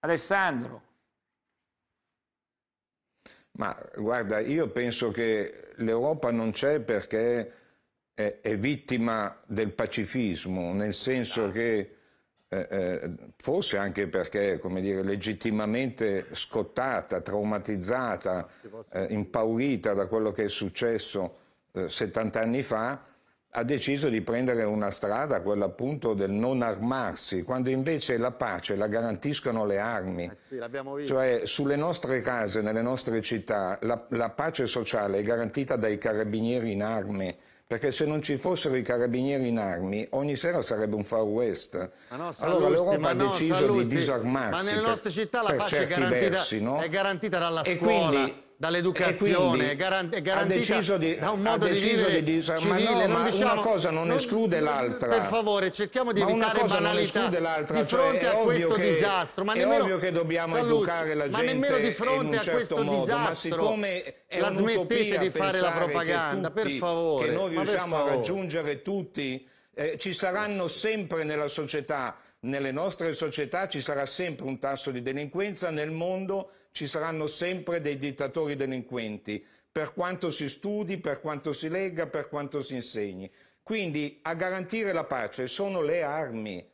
Alessandro. Ma guarda, io penso che l'Europa non c'è perché è, è, vittima del pacifismo, nel senso esatto. che eh, eh, forse anche perché, come dire, legittimamente scottata, traumatizzata, eh, impaurita da quello che è successo 70 eh, anni fa, ha deciso di prendere una strada, quella appunto del non armarsi, quando invece la pace la garantiscono le armi. Eh sì, cioè sulle nostre case, nelle nostre città, la, la pace sociale è garantita dai carabinieri in armi perché se non ci fossero i carabinieri in armi ogni sera sarebbe un far west. Ma no, Sallusti, allora l'Europa ha no, deciso di disarmarsi. Ma nelle nostre città la pace è garantita, versi, no? è garantita, dalla e scuola. Quindi, dall'educazione, garant- garantita di, da un modo di vivere di, civile. No, diciamo, una cosa non, non esclude l'altra. Per favore, cerchiamo di ma evitare banalità di cioè, fronte cioè, a questo che, disastro. Ma è ovvio che dobbiamo Salute, educare la gente ma nemmeno di fronte a certo questo modo, disastro la smettete di fare la propaganda, tutti, per favore. Che noi riusciamo a raggiungere tutti, eh, ci saranno sempre nella società nelle nostre società ci sarà sempre un tasso di delinquenza, nel mondo ci saranno sempre dei dittatori delinquenti, per quanto si studi, per quanto si legga, per quanto si insegni. Quindi a garantire la pace sono le armi.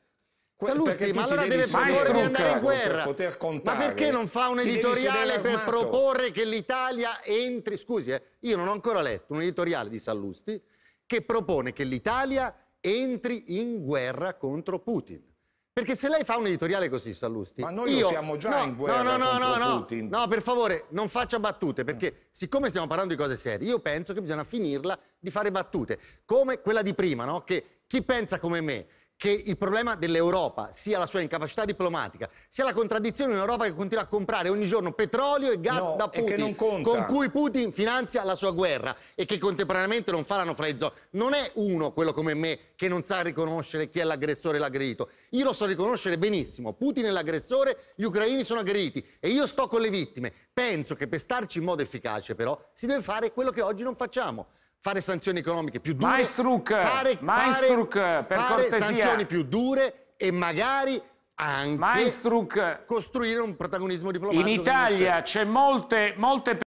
Que Salusti, ma allora deve proporre di andare in guerra. Per ma perché non fa un editoriale per proporre che l'Italia entri... Scusi, eh, io non ho ancora letto un editoriale di Sallusti che propone che l'Italia entri in guerra contro Putin. Perché se lei fa un editoriale così, Sallusti... Ma noi io... siamo già no, in guerra no, no, no, no, Putin. No, per favore, non faccia battute, perché siccome stiamo parlando di cose serie, io penso che bisogna finirla di fare battute. Come quella di prima, no? Che chi pensa come me che il problema dell'Europa sia la sua incapacità diplomatica, sia la contraddizione in Europa che continua a comprare ogni giorno petrolio e gas no, da Putin, con cui Putin finanzia la sua guerra e che contemporaneamente non fa la nofraizzo. Non è uno, quello come me, che non sa riconoscere chi è l'aggressore e l'aggredito. Io lo so riconoscere benissimo. Putin è l'aggressore, gli ucraini sono aggrediti e io sto con le vittime. Penso che per starci in modo efficace, però, si deve fare quello che oggi non facciamo fare sanzioni economiche più dure. Maestruc, fare, Maestruc fare, per fare sanzioni più dure e magari anche Maestruc. costruire un protagonismo diplomatico. In Italia c'è molte, molte